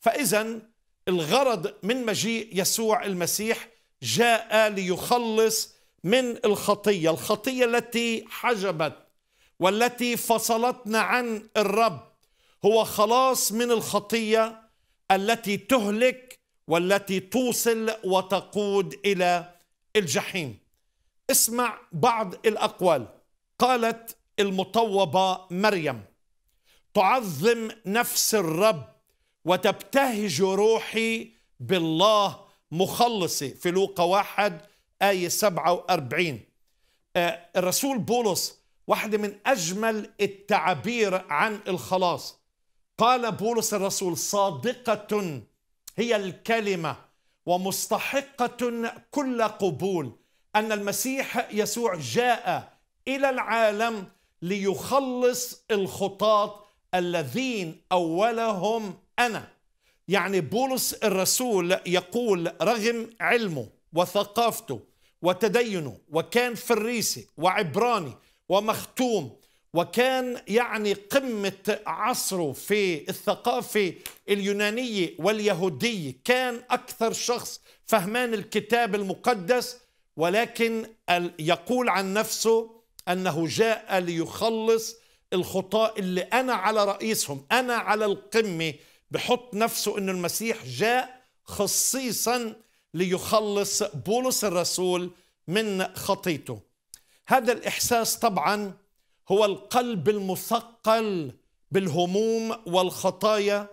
فإذا الغرض من مجيء يسوع المسيح جاء ليخلص من الخطية الخطية التي حجبت والتي فصلتنا عن الرب هو خلاص من الخطية التي تهلك والتي توصل وتقود إلى الجحيم اسمع بعض الأقوال قالت المطوبة مريم تعظم نفس الرب وتبتهج روحي بالله مخلصي في لوقا واحد آية 47 آه، الرسول بولس واحدة من أجمل التعبير عن الخلاص قال بولس الرسول صادقة هي الكلمة ومستحقة كل قبول أن المسيح يسوع جاء إلى العالم ليخلص الخطاة الذين أولهم أنا يعني بولس الرسول يقول رغم علمه وثقافته وتدينه وكان فريسي وعبراني ومختوم وكان يعني قمة عصره في الثقافة اليونانية واليهودية كان أكثر شخص فهمان الكتاب المقدس ولكن يقول عن نفسه أنه جاء ليخلص الخطاة اللي أنا على رئيسهم أنا على القمة بحط نفسه انه المسيح جاء خصيصا ليخلص بولس الرسول من خطيته هذا الإحساس طبعا هو القلب المثقل بالهموم والخطايا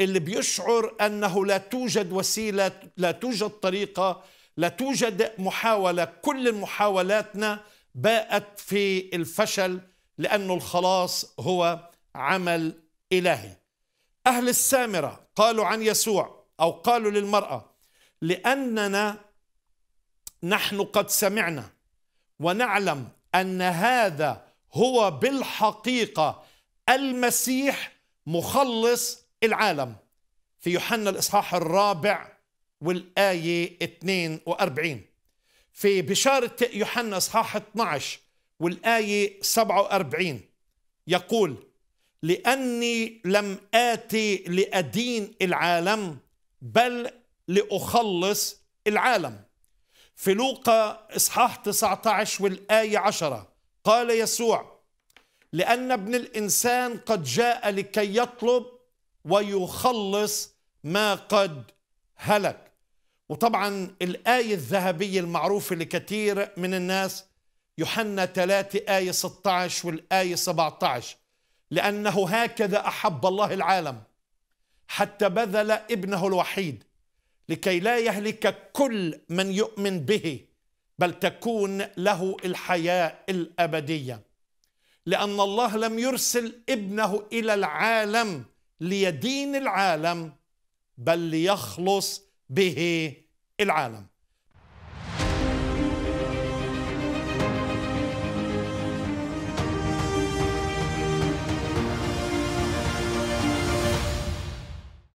اللي بيشعر أنه لا توجد وسيلة لا توجد طريقة لا توجد محاولة كل محاولاتنا باءت في الفشل لأن الخلاص هو عمل إلهي أهل السامرة قالوا عن يسوع أو قالوا للمرأة لأننا نحن قد سمعنا ونعلم أن هذا هو بالحقيقة المسيح مخلص العالم في يوحنا الإصحاح الرابع والآية 42 في بشارة يوحنا إصحاح 12 والآية 47 يقول لاني لم اتي لادين العالم بل لاخلص العالم في لوقا اصحاح 19 والايه 10 قال يسوع لان ابن الانسان قد جاء لكي يطلب ويخلص ما قد هلك وطبعا الايه الذهبيه المعروفه لكثير من الناس يوحنا 3 آية 16 والآية 17 لأنه هكذا أحب الله العالم حتى بذل ابنه الوحيد لكي لا يهلك كل من يؤمن به بل تكون له الحياة الأبدية لأن الله لم يرسل ابنه إلى العالم ليدين العالم بل ليخلص به العالم